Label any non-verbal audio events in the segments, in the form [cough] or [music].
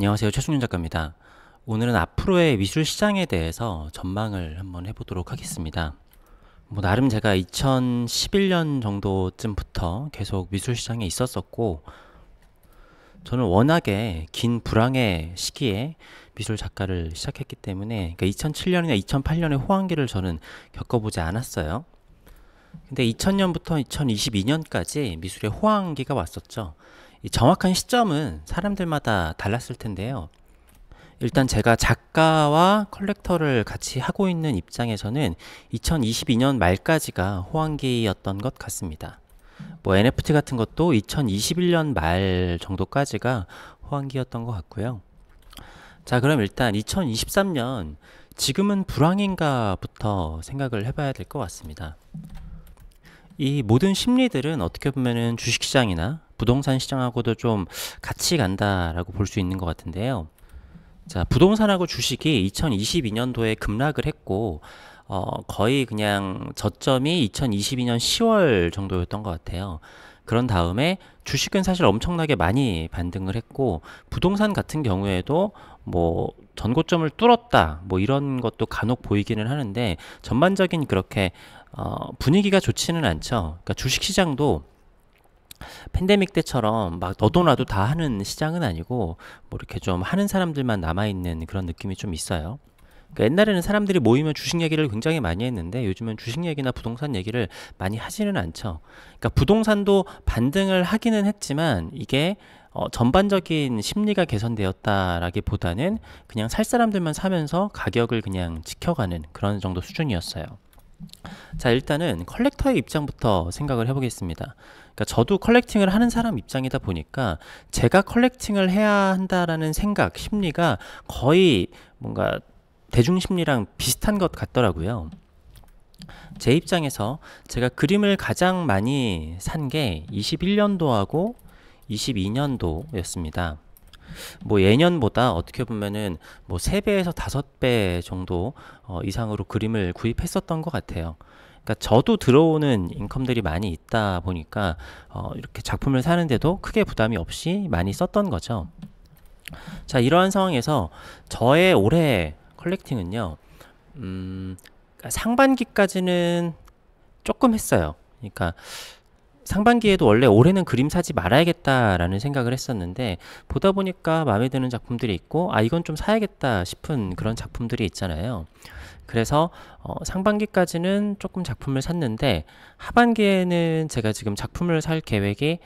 안녕하세요. 최승윤 작가입니다. 오늘은 앞으로의 미술 시장에 대해서 전망을 한번 해보도록 하겠습니다. 뭐 나름 제가 2011년 정도쯤부터 계속 미술 시장에 있었었고 저는 워낙에 긴 불황의 시기에 미술 작가를 시작했기 때문에 그러니까 2007년이나 2008년의 호황기를 저는 겪어보지 않았어요. 근데 2000년부터 2022년까지 미술의 호황기가 왔었죠. 이 정확한 시점은 사람들마다 달랐을 텐데요. 일단 제가 작가와 컬렉터를 같이 하고 있는 입장에서는 2022년 말까지가 호황기였던 것 같습니다. 뭐 NFT 같은 것도 2021년 말 정도까지가 호황기였던 것 같고요. 자, 그럼 일단 2023년 지금은 불황인가부터 생각을 해봐야 될 것 같습니다. 이 모든 심리들은 어떻게 보면은 주식시장이나 부동산 시장하고도 좀 같이 간다라고 볼 수 있는 것 같은데요. 자, 부동산하고 주식이 2022년도에 급락을 했고, 어, 거의 그냥 저점이 2022년 10월 정도였던 것 같아요. 그런 다음에 주식은 사실 엄청나게 많이 반등을 했고 부동산 같은 경우에도 뭐 전고점을 뚫었다 뭐 이런 것도 간혹 보이기는 하는데 전반적인 그렇게 어 분위기가 좋지는 않죠. 그러니까 주식 시장도 팬데믹 때처럼 막 너도 나도 다 하는 시장은 아니고 뭐 이렇게 좀 하는 사람들만 남아 있는 그런 느낌이 좀 있어요. 그러니까 옛날에는 사람들이 모이면 주식 얘기를 굉장히 많이 했는데 요즘은 주식 얘기나 부동산 얘기를 많이 하지는 않죠. 그러니까 부동산도 반등을 하기는 했지만 이게 어, 전반적인 심리가 개선되었다라기보다는 그냥 살 사람들만 사면서 가격을 그냥 지켜가는 그런 정도 수준이었어요. 자 일단은 컬렉터의 입장부터 생각을 해보겠습니다. 그러니까 저도 컬렉팅을 하는 사람 입장이다 보니까 제가 컬렉팅을 해야 한다라는 생각, 심리가 거의 뭔가 대중 심리랑 비슷한 것 같더라고요. 제 입장에서 제가 그림을 가장 많이 산 게 21년도하고 22년도였습니다. 뭐 예년보다 어떻게 보면은 뭐 3배에서 5배 정도 어 이상으로 그림을 구입했었던 것 같아요. 그러니까 저도 들어오는 인컴들이 많이 있다 보니까 어, 이렇게 작품을 사는데도 크게 부담이 없이 많이 썼던 거죠. 자, 이러한 상황에서 저의 올해 컬렉팅은요. 음, 그러니까 상반기까지는 조금 했어요. 그러니까 상반기에도 원래 올해는 그림 사지 말아야겠다라는 생각을 했었는데 보다 보니까 마음에 드는 작품들이 있고 아 이건 좀 사야겠다 싶은 그런 작품들이 있잖아요. 그래서 어, 상반기까지는 조금 작품을 샀는데 하반기에는 제가 지금 작품을 살 계획이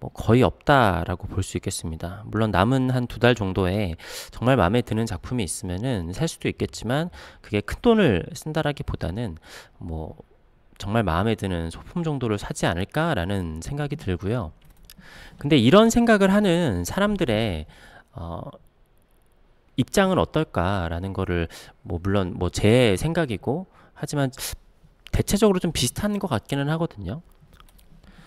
뭐 거의 없다라고 볼 수 있겠습니다. 물론 남은 한 두 달 정도에 정말 마음에 드는 작품이 있으면은 살 수도 있겠지만 그게 큰 돈을 쓴다라기보다는 뭐 정말 마음에 드는 소품 정도를 사지 않을까라는 생각이 들고요. 근데 이런 생각을 하는 사람들의 어, 입장은 어떨까라는 거를 뭐 물론 뭐 제 생각이고 하지만 대체적으로 좀 비슷한 것 같기는 하거든요.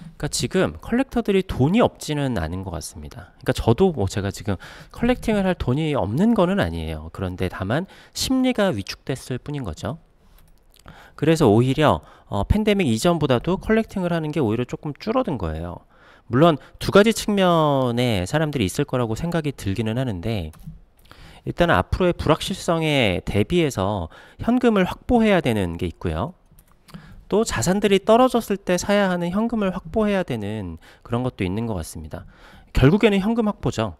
그러니까 지금 컬렉터들이 돈이 없지는 않은 것 같습니다. 그러니까 저도 뭐 제가 지금 컬렉팅을 할 돈이 없는 거는 아니에요. 그런데 다만 심리가 위축됐을 뿐인 거죠. 그래서 오히려 어, 팬데믹 이전보다도 컬렉팅을 하는 게 오히려 조금 줄어든 거예요. 물론 두 가지 측면에 사람들이 있을 거라고 생각이 들기는 하는데 일단 앞으로의 불확실성에 대비해서 현금을 확보해야 되는 게 있고요. 또 자산들이 떨어졌을 때 사야 하는 현금을 확보해야 되는 그런 것도 있는 것 같습니다. 결국에는 현금 확보죠.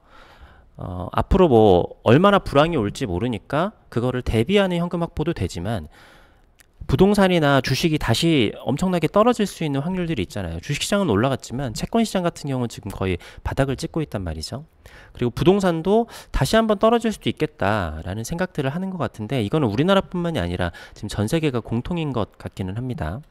어, 앞으로 뭐 얼마나 불황이 올지 모르니까 그거를 대비하는 현금 확보도 되지만 부동산이나 주식이 다시 엄청나게 떨어질 수 있는 확률들이 있잖아요. 주식시장은 올라갔지만 채권시장 같은 경우는 지금 거의 바닥을 찍고 있단 말이죠. 그리고 부동산도 다시 한번 떨어질 수도 있겠다라는 생각들을 하는 것 같은데 이거는 우리나라뿐만이 아니라 지금 전 세계가 공통인 것 같기는 합니다.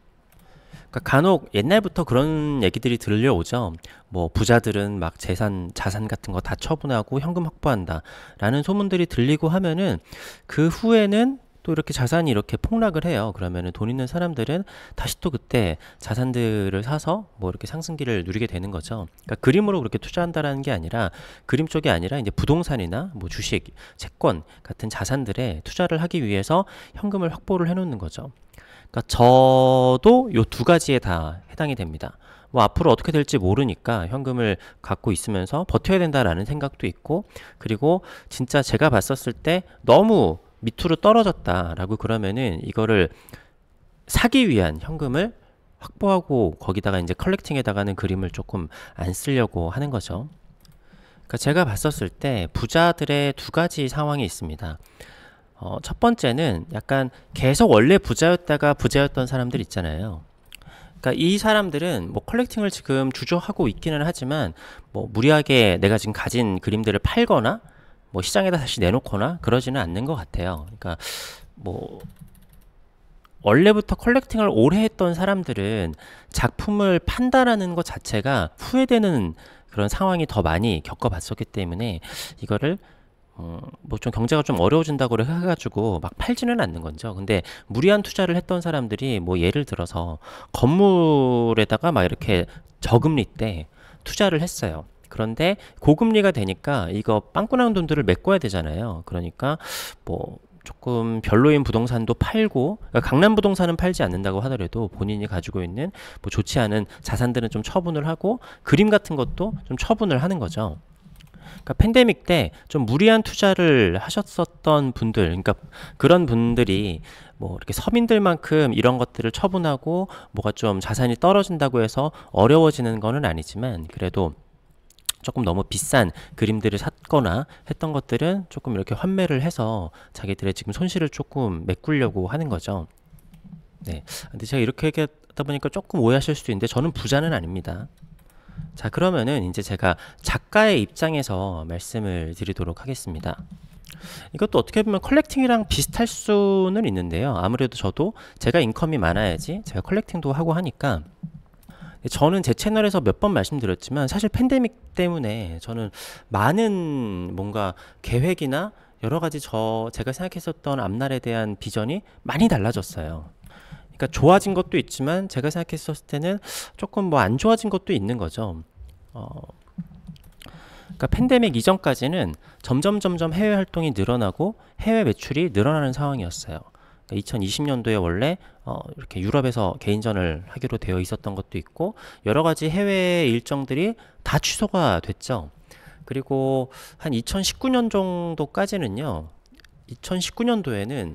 그러니까 간혹 옛날부터 그런 얘기들이 들려오죠. 뭐 부자들은 막 재산 자산 같은 거 다 처분하고 현금 확보한다라는 소문들이 들리고 하면은 그 후에는 또 이렇게 자산이 이렇게 폭락을 해요. 그러면은 돈 있는 사람들은 다시 또 그때 자산들을 사서 뭐 이렇게 상승기를 누리게 되는 거죠. 그러니까 그림으로 그렇게 투자한다라는 게 아니라 그림 쪽이 아니라 이제 부동산이나 뭐 주식, 채권 같은 자산들에 투자를 하기 위해서 현금을 확보를 해 놓는 거죠. 그러니까 저도 요 두 가지에 다 해당이 됩니다. 뭐 앞으로 어떻게 될지 모르니까 현금을 갖고 있으면서 버텨야 된다라는 생각도 있고 그리고 진짜 제가 봤었을 때 너무 밑으로 떨어졌다라고 그러면은 이거를 사기 위한 현금을 확보하고 거기다가 이제 컬렉팅에다가는 그림을 조금 안 쓰려고 하는 거죠. 그러니까 제가 봤었을 때 부자들의 두 가지 상황이 있습니다. 어, 첫 번째는 약간 계속 원래 부자였다가 부자였던 사람들 있잖아요. 그니까이 사람들은 뭐 컬렉팅을 지금 주저하고 있기는 하지만 뭐 무리하게 내가 지금 가진 그림들을 팔거나 뭐 시장에다 다시 내놓거나 그러지는 않는 것 같아요. 그러니까 뭐 원래부터 컬렉팅을 오래 했던 사람들은 작품을 판다라는 것 자체가 후회되는 그런 상황이 더 많이 겪어봤었기 때문에 이거를 어, 음, 뭐좀 경제가 좀 어려워진다고 해가지고 막 팔지는 않는 건죠. 근데 무리한 투자를 했던 사람들이 뭐 예를 들어서 건물에다가 막 이렇게 저금리 때 투자를 했어요. 그런데 고금리가 되니까 이거 빵꾸 나는 돈들을 메꿔야 되잖아요. 그러니까 뭐 조금 별로인 부동산도 팔고 그러니까 강남 부동산은 팔지 않는다고 하더라도 본인이 가지고 있는 뭐 좋지 않은 자산들은 좀 처분을 하고 그림 같은 것도 좀 처분을 하는 거죠. 그러니까 팬데믹 때 좀 무리한 투자를 하셨었던 분들, 그러니까 그런 분들이 뭐 이렇게 서민들만큼 이런 것들을 처분하고 뭐가 좀 자산이 떨어진다고 해서 어려워지는 거는 아니지만 그래도 조금 너무 비싼 그림들을 샀거나 했던 것들은 조금 이렇게 환매를 해서 자기들의 지금 손실을 조금 메꾸려고 하는 거죠. 네. 근데 제가 이렇게 얘기하다 보니까 조금 오해하실 수도 있는데 저는 부자는 아닙니다. 자, 그러면은 이제 제가 작가의 입장에서 말씀을 드리도록 하겠습니다. 이것도 어떻게 보면 컬렉팅이랑 비슷할 수는 있는데요. 아무래도 저도 제가 인컴이 많아야지 제가 컬렉팅도 하고 하니까 저는 제 채널에서 몇 번 말씀드렸지만 사실 팬데믹 때문에 저는 많은 뭔가 계획이나 여러 가지 저 제가 생각했었던 앞날에 대한 비전이 많이 달라졌어요. 그러니까 좋아진 것도 있지만 제가 생각했었을 때는 조금 뭐 안 좋아진 것도 있는 거죠. 어, 그러니까 팬데믹 이전까지는 점점 점점 해외 활동이 늘어나고 해외 매출이 늘어나는 상황이었어요. 2020년도에 그러니까 원래 어, 이렇게 유럽에서 개인전을 하기로 되어 있었던 것도 있고 여러 가지 해외 일정들이 다 취소가 됐죠. 그리고 한 2019년 정도까지는요. 2019년도에는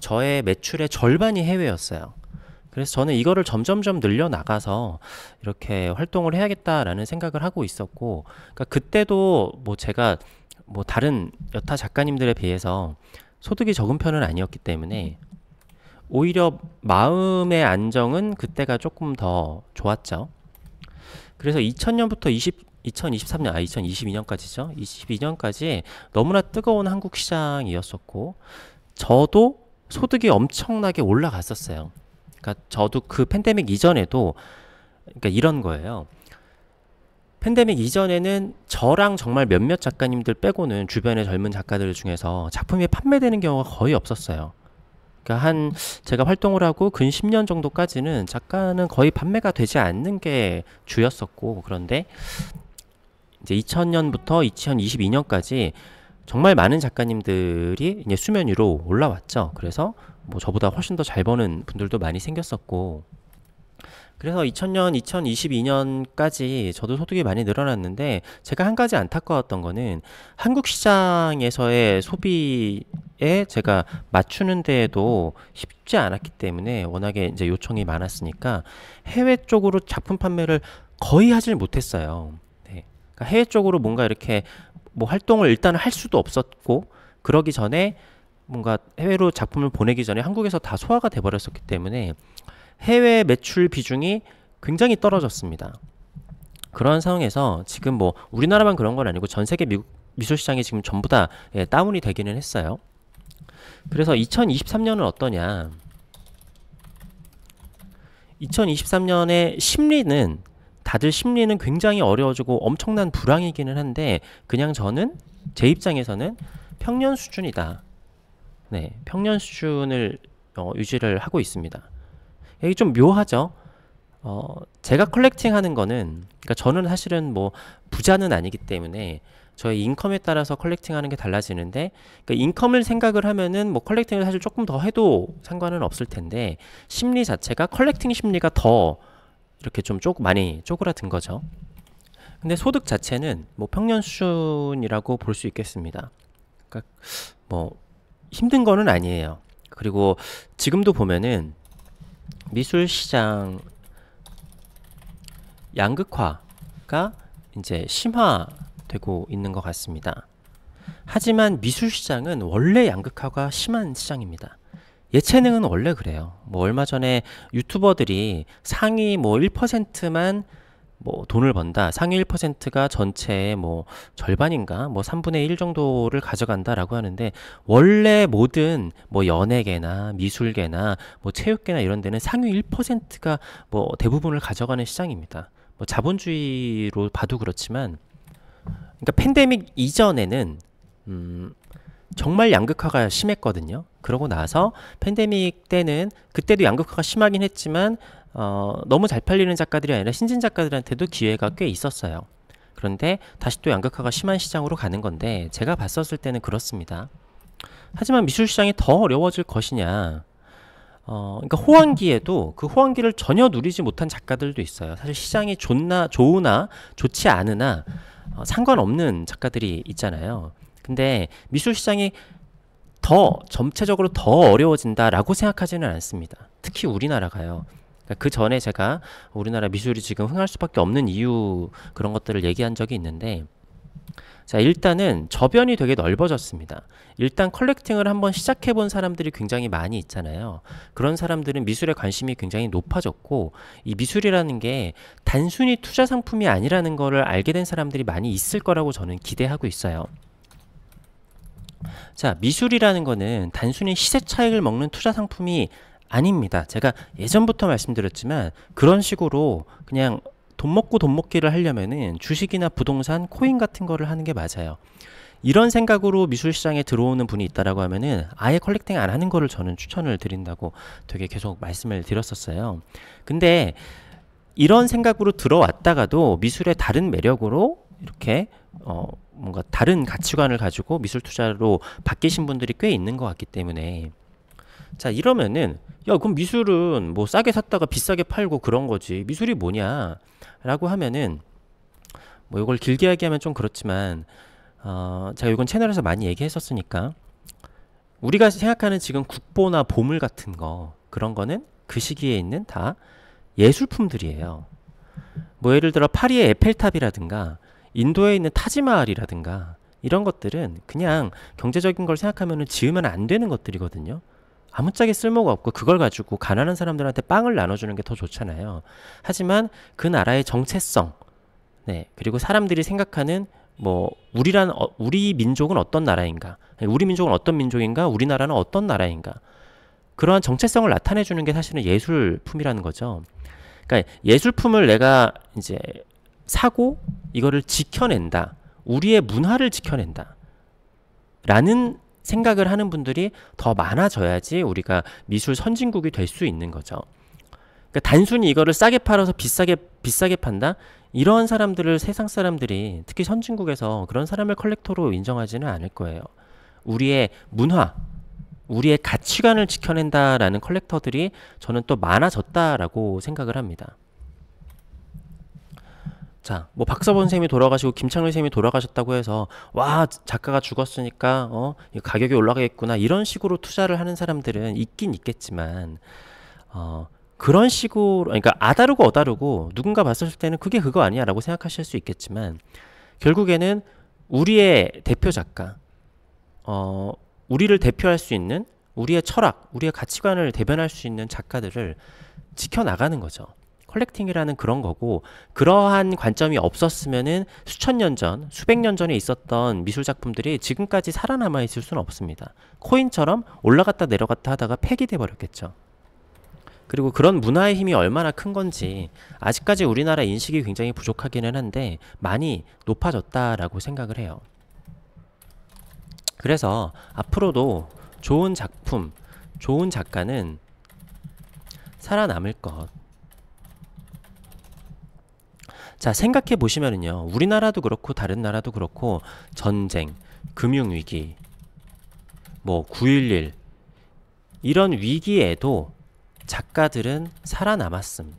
저의 매출의 절반이 해외였어요. 그래서 저는 이거를 점점점 늘려 나가서 이렇게 활동을 해야겠다라는 생각을 하고 있었고, 그러니까 그때도 뭐 제가 뭐 다른 여타 작가님들에 비해서 소득이 적은 편은 아니었기 때문에 오히려 마음의 안정은 그때가 조금 더 좋았죠. 그래서 2000년부터 20 2023년, 아, 2022년까지죠. 22년까지 너무나 뜨거운 한국 시장이었었고, 저도 소득이 엄청나게 올라갔었어요. 그러니까 저도 그 팬데믹 이전에도, 그러니까 이런 거예요. 팬데믹 이전에는 저랑 정말 몇몇 작가님들 빼고는 주변의 젊은 작가들 중에서 작품이 판매되는 경우가 거의 없었어요. 그러니까 한 제가 활동을 하고 근 10년 정도까지는 작가는 거의 판매가 되지 않는 게 주였었고 그런데 이제 2000년부터 2022년까지 정말 많은 작가님들이 이제 수면 위로 올라왔죠. 그래서 뭐 저보다 훨씬 더 잘 버는 분들도 많이 생겼었고 그래서 2000년, 2022년까지 저도 소득이 많이 늘어났는데 제가 한 가지 안타까웠던 거는 한국 시장에서의 소비에 제가 맞추는 데에도 쉽지 않았기 때문에 워낙에 이제 요청이 많았으니까 해외 쪽으로 작품 판매를 거의 하질 못했어요. 네. 그러니까 해외 쪽으로 뭔가 이렇게 뭐 활동을 일단 할 수도 없었고 그러기 전에 뭔가 해외로 작품을 보내기 전에 한국에서 다 소화가 돼버렸었기 때문에 해외 매출 비중이 굉장히 떨어졌습니다. 그런 상황에서 지금 뭐 우리나라만 그런 건 아니고 전 세계 미 미술 시장이 지금 전부 다 예, 다운이 되기는 했어요. 그래서 2023년은 어떠냐? 2023년의 심리는 다들 심리는 굉장히 어려워지고 엄청난 불황이기는 한데 그냥 저는 제 입장에서는 평년 수준이다. 네, 평년 수준을 어, 유지를 하고 있습니다. 이게 좀 묘하죠. 어, 제가 컬렉팅 하는 거는, 그러니까 저는 사실은 뭐 부자는 아니기 때문에 저의 인컴에 따라서 컬렉팅 하는 게 달라지는데, 그러니까 인컴을 생각을 하면은 뭐 컬렉팅을 사실 조금 더 해도 상관은 없을 텐데, 심리 자체가 컬렉팅 심리가 더 이렇게 좀 쪼, 많이 쪼그라든 거죠. 근데 소득 자체는 뭐 평년 수준이라고 볼 수 있겠습니다. 그러니까 뭐 힘든 거는 아니에요. 그리고 지금도 보면은 미술시장 양극화가 이제 심화되고 있는 것 같습니다. 하지만 미술시장은 원래 양극화가 심한 시장입니다. 예체능은 원래 그래요. 뭐 얼마 전에 유튜버들이 상위 뭐 1%만 뭐 돈을 번다 상위 1%가 전체의 뭐 절반인가 뭐 3분의 1 정도를 가져간다라고 하는데 원래 모든 뭐 연예계나 미술계나 뭐 체육계나 이런 데는 상위 1%가 뭐 대부분을 가져가는 시장입니다. 뭐 자본주의로 봐도 그렇지만 그러니까 팬데믹 이전에는 음 정말 양극화가 심했거든요. 그러고 나서 팬데믹 때는 그때도 양극화가 심하긴 했지만 어, 너무 잘 팔리는 작가들이 아니라 신진 작가들한테도 기회가 꽤 있었어요. 그런데 다시 또 양극화가 심한 시장으로 가는 건데 제가 봤었을 때는 그렇습니다. 하지만 미술 시장이 더 어려워질 것이냐? 어, 그러니까 호황기에도 그 호황기를 전혀 누리지 못한 작가들도 있어요. 사실 시장이 좋나 좋으나 좋지 않으나 어, 상관없는 작가들이 있잖아요. 근데 미술 시장이 더 전체적으로 더 어려워진다라고 생각하지는 않습니다. 특히 우리나라가요. 그러니까 그 전에 제가 우리나라 미술이 지금 흥할 수밖에 없는 이유 그런 것들을 얘기한 적이 있는데 자 일단은 저변이 되게 넓어졌습니다. 일단 컬렉팅을 한번 시작해 본 사람들이 굉장히 많이 있잖아요. 그런 사람들은 미술에 관심이 굉장히 높아졌고 이 미술이라는 게 단순히 투자 상품이 아니라는 거를 알게 된 사람들이 많이 있을 거라고 저는 기대하고 있어요. 자 미술이라는 거는 단순히 시세 차익을 먹는 투자 상품이 아닙니다. 제가 예전부터 말씀드렸지만 그런 식으로 그냥 돈 먹고 돈 먹기를 하려면은 주식이나 부동산, 코인 같은 거를 하는 게 맞아요. 이런 생각으로 미술 시장에 들어오는 분이 있다라고 하면은 아예 컬렉팅 안 하는 거를 저는 추천을 드린다고 되게 계속 말씀을 드렸었어요. 근데 이런 생각으로 들어왔다가도 미술의 다른 매력으로 이렇게 어 뭔가 다른 가치관을 가지고 미술 투자로 바뀌신 분들이 꽤 있는 것 같기 때문에 자 이러면은 야 그럼 미술은 뭐 싸게 샀다가 비싸게 팔고 그런 거지 미술이 뭐냐라고 하면은 뭐 이걸 길게 얘기하면 좀 그렇지만 어 제가 이건 채널에서 많이 얘기했었으니까 우리가 생각하는 지금 국보나 보물 같은 거 그런 거는 그 시기에 있는 다 예술품들이에요. 뭐 예를 들어 파리의 에펠탑이라든가 인도에 있는 타지마할이라든가 이런 것들은 그냥 경제적인 걸 생각하면 지으면 안 되는 것들이거든요. 아무짝에 쓸모가 없고 그걸 가지고 가난한 사람들한테 빵을 나눠주는 게 더 좋잖아요. 하지만 그 나라의 정체성, 네, 그리고 사람들이 생각하는 뭐 우리란 어, 우리 민족은 어떤 나라인가, 우리 민족은 어떤 민족인가, 우리나라는 어떤 나라인가 그러한 정체성을 나타내 주는 게 사실은 예술품이라는 거죠. 그러니까 예술품을 내가 이제 사고 이거를 지켜낸다, 우리의 문화를 지켜낸다. 라는 생각을 하는 분들이 더 많아져야지 우리가 미술 선진국이 될 수 있는 거죠. 그러니까 단순히 이거를 싸게 팔아서 비싸게 비싸게 판다. 이런 사람들을 세상 사람들이 특히 선진국에서 그런 사람을 컬렉터로 인정하지는 않을 거예요. 우리의 문화, 우리의 가치관을 지켜낸다라는 컬렉터들이 저는 또 많아졌다라고 생각을 합니다. 자, 뭐 박서본 쌤이 돌아가시고 김창렬 쌤이 돌아가셨다고 해서 와 작가가 죽었으니까 어 가격이 올라가겠구나 이런 식으로 투자를 하는 사람들은 있긴 있겠지만 어 그런 식으로 그러니까 아다르고 어다르고 누군가 봤었을 때는 그게 그거 아니야라고 생각하실 수 있겠지만 결국에는 우리의 대표 작가 어 우리를 대표할 수 있는 우리의 철학, 우리의 가치관을 대변할 수 있는 작가들을 지켜 나가는 거죠. 컬렉팅이라는 그런 거고 그러한 관점이 없었으면은 수천 년 전, 수백 년 전에 있었던 미술 작품들이 지금까지 살아남아 있을 수는 없습니다. 코인처럼 올라갔다 내려갔다 하다가 폐기돼 버렸겠죠. 그리고 그런 문화의 힘이 얼마나 큰 건지 아직까지 우리나라 인식이 굉장히 부족하기는 한데 많이 높아졌다라고 생각을 해요. 그래서 앞으로도 좋은 작품, 좋은 작가는 살아남을 것 자, 생각해 보시면은요. 우리나라도 그렇고 다른 나라도 그렇고 전쟁, 금융 위기, 뭐911 이런 위기에도 작가들은 살아남았음.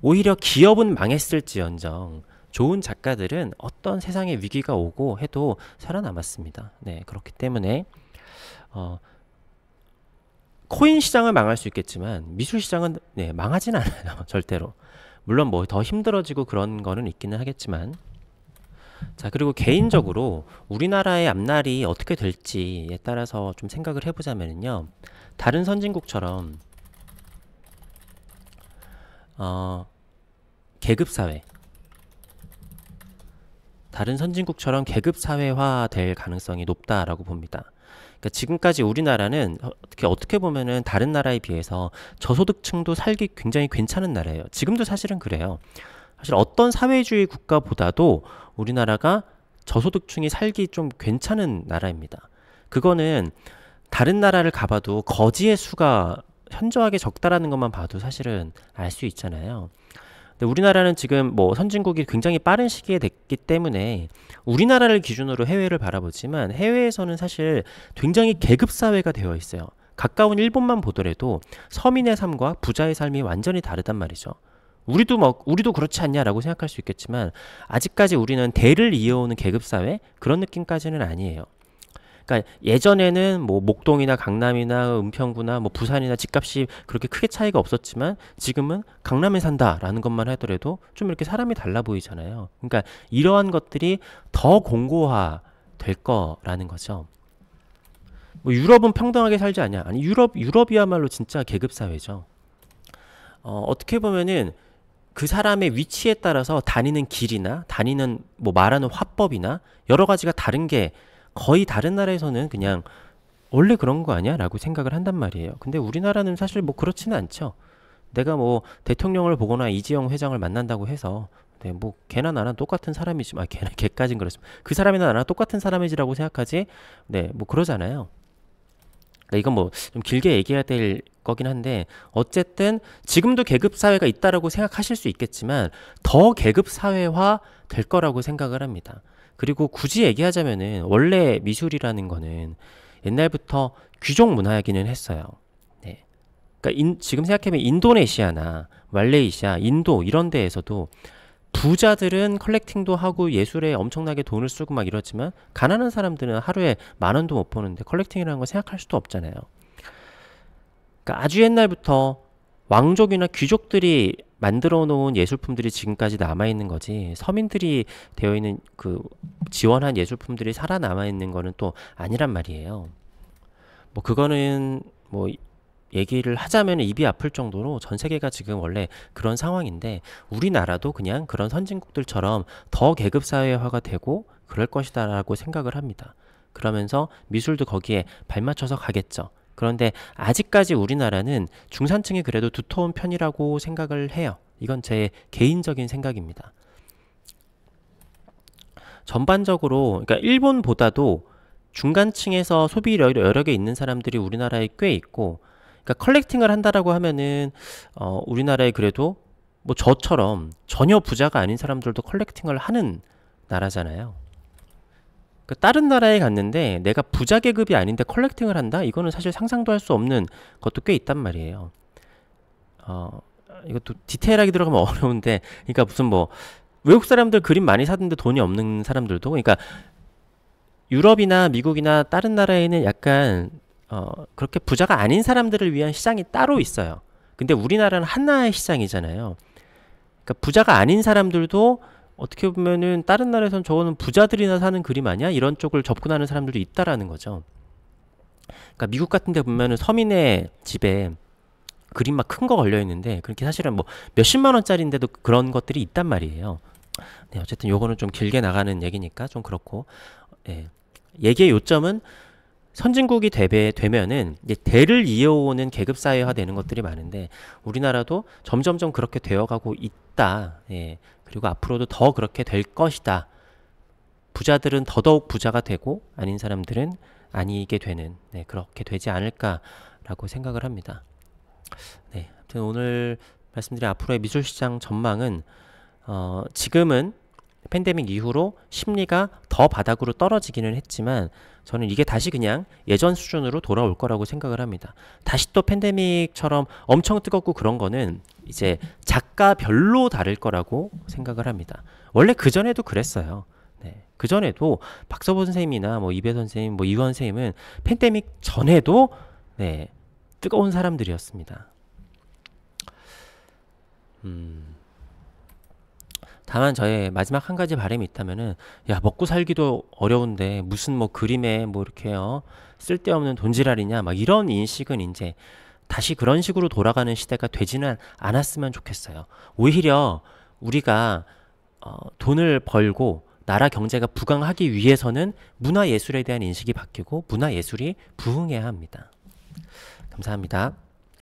오히려 기업은 망했을지언정 좋은 작가들은 어떤 세상에 위기가 오고 해도 살아남았습니다. 네, 그렇기 때문에 어, 코인 시장은 망할 수 있겠지만 미술 시장은 네, 망하진 않아요. [laughs] 절대로. 물론 뭐 더 힘들어지고 그런 거는 있기는 하겠지만 자 그리고 개인적으로 우리나라의 앞날이 어떻게 될지에 따라서 좀 생각을 해보자면요 다른 선진국처럼 어 계급사회 다른 선진국처럼 계급사회화 될 가능성이 높다라고 봅니다 그러니까 지금까지 우리나라는 어떻게 어떻게 보면은 다른 나라에 비해서 저소득층도 살기 굉장히 괜찮은 나라예요. 지금도 사실은 그래요. 사실 어떤 사회주의 국가보다도 우리나라가 저소득층이 살기 좀 괜찮은 나라입니다. 그거는 다른 나라를 가봐도 거지의 수가 현저하게 적다라는 것만 봐도 사실은 알 수 있잖아요. 근데 우리나라는 지금 뭐 선진국이 굉장히 빠른 시기에 됐기 때문에 우리나라를 기준으로 해외를 바라보지만 해외에서는 사실 굉장히 계급 사회가 되어 있어요. 가까운 일본만 보더라도 서민의 삶과 부자의 삶이 완전히 다르단 말이죠. 우리도 뭐 우리도 그렇지 않냐라고 생각할 수 있겠지만 아직까지 우리는 대를 이어오는 계급 사회 그런 느낌까지는 아니에요. 그러니까 예전에는 뭐 목동이나 강남이나 은평구나 뭐 부산이나 집값이 그렇게 크게 차이가 없었지만 지금은 강남에 산다라는 것만 하더라도 좀 이렇게 사람이 달라 보이잖아요. 그러니까 이러한 것들이 더 공고화 될 거라는 거죠. 뭐 유럽은 평등하게 살지 않냐? 아니 유럽 유럽이야말로 진짜 계급 사회죠. 어, 어떻게 보면은 그 사람의 위치에 따라서 다니는 길이나 다니는 뭐 말하는 화법이나 여러 가지가 다른 게 거의 다른 나라에서는 그냥 원래 그런 거 아니야? 라고 생각을 한단 말이에요. 근데 우리나라는 사실 뭐 그렇지는 않죠. 내가 뭐 대통령을 보거나 이지영 회장을 만난다고 해서 네, 뭐 걔나 나랑 똑같은 사람이지만 아, 걔나 걔까진 그렇습니다. 그 사람이나 나랑 똑같은 사람이지라고 생각하지. 네, 뭐 그러잖아요. 그러니까 이건 뭐 좀 길게 얘기해야 될 거긴 한데 어쨌든 지금도 계급 사회가 있다라고 생각하실 수 있겠지만 더 계급 사회화 될 거라고 생각을 합니다. 그리고 굳이 얘기하자면은 원래 미술이라는 거는 옛날부터 귀족 문화이기는 했어요. 네. 그러니까 인, 지금 생각해보면 인도네시아나 말레이시아, 인도 이런 데에서도 부자들은 컬렉팅도 하고 예술에 엄청나게 돈을 쓰고 막 이렇지만 가난한 사람들은 하루에 만 원도 못 버는데 컬렉팅이라는 걸 생각할 수도 없잖아요. 그러니까 아주 옛날부터 왕족이나 귀족들이 만들어 놓은 예술품들이 지금까지 남아 있는 거지 서민들이 되어 있는 그 지원한 예술품들이 살아남아 있는 거는 또 아니란 말이에요. 뭐 그거는 뭐 얘기를 하자면 입이 아플 정도로 전 세계가 지금 원래 그런 상황인데 우리나라도 그냥 그런 선진국들처럼 더 계급 사회화가 되고 그럴 것이다라고 생각을 합니다. 그러면서 미술도 거기에 발맞춰서 가겠죠. 그런데 아직까지 우리나라는 중산층이 그래도 두터운 편이라고 생각을 해요. 이건 제 개인적인 생각입니다. 전반적으로 그러니까 일본보다도 중간층에서 소비 여력이 있는 사람들이 우리나라에 꽤 있고 그러니까 컬렉팅을 한다라고 하면은 어 우리나라에 그래도 뭐 저처럼 전혀 부자가 아닌 사람들도 컬렉팅을 하는 나라잖아요. 그 다른 나라에 갔는데 내가 부자 계급이 아닌데 컬렉팅을 한다? 이거는 사실 상상도 할 수 없는 것도 꽤 있단 말이에요. 어, 이것도 디테일하게 들어가면 [laughs] 어려운데, 그러니까 무슨 뭐, 외국 사람들 그림 많이 사는데 돈이 없는 사람들도, 그러니까 유럽이나 미국이나 다른 나라에는 약간, 어, 그렇게 부자가 아닌 사람들을 위한 시장이 따로 있어요. 근데 우리나라는 하나의 시장이잖아요. 그러니까 부자가 아닌 사람들도 어떻게 보면은 다른 나라에선 저거는 부자들이나 사는 그림 아니야? 이런 쪽을 접근하는 사람들도 있다라는 거죠. 그러니까 미국 같은 데 보면은 서민의 집에 그림 막 큰 거 걸려 있는데 그렇게 사실은 뭐 몇십만 원짜리인데도 그런 것들이 있단 말이에요. 네, 어쨌든 요거는 좀 길게 나가는 얘기니까 좀 그렇고 예. 얘기의 요점은 선진국이 대배 되면은 이제 대를 이어오는 계급 사회화 되는 것들이 많은데 우리나라도 점점점 그렇게 되어가고 있다. 예. 그리고 앞으로도 더 그렇게 될 것이다. 부자들은 더더욱 부자가 되고 아닌 사람들은 아니게 되는 네, 그렇게 되지 않을까라고 생각을 합니다. 네, 아무튼 오늘 말씀드린 앞으로의 미술 시장 전망은 어, 지금은 팬데믹 이후로 심리가 더 바닥으로 떨어지기는 했지만 저는 이게 다시 그냥 예전 수준으로 돌아올 거라고 생각을 합니다. 다시 또 팬데믹처럼 엄청 뜨겁고 그런 거는 이제 작가별로 다를 거라고 생각을 합니다. 원래 그전에도 그랬어요. 네. 그전에도 박서보 선생님이나 뭐 이배 선생님, 뭐 이원 선생님은 팬데믹 전에도 네. 뜨거운 사람들이었습니다. 음. 다만 저의 마지막 한 가지 바람이 있다면은 야 먹고 살기도 어려운데 무슨 뭐 그림에 뭐 이렇게요 쓸데없는 돈지랄이냐 막 이런 인식은 이제 다시 그런 식으로 돌아가는 시대가 되지는 않았으면 좋겠어요. 오히려 우리가 어, 돈을 벌고 나라 경제가 부강하기 위해서는 문화 예술에 대한 인식이 바뀌고 문화 예술이 부흥해야 합니다. 감사합니다.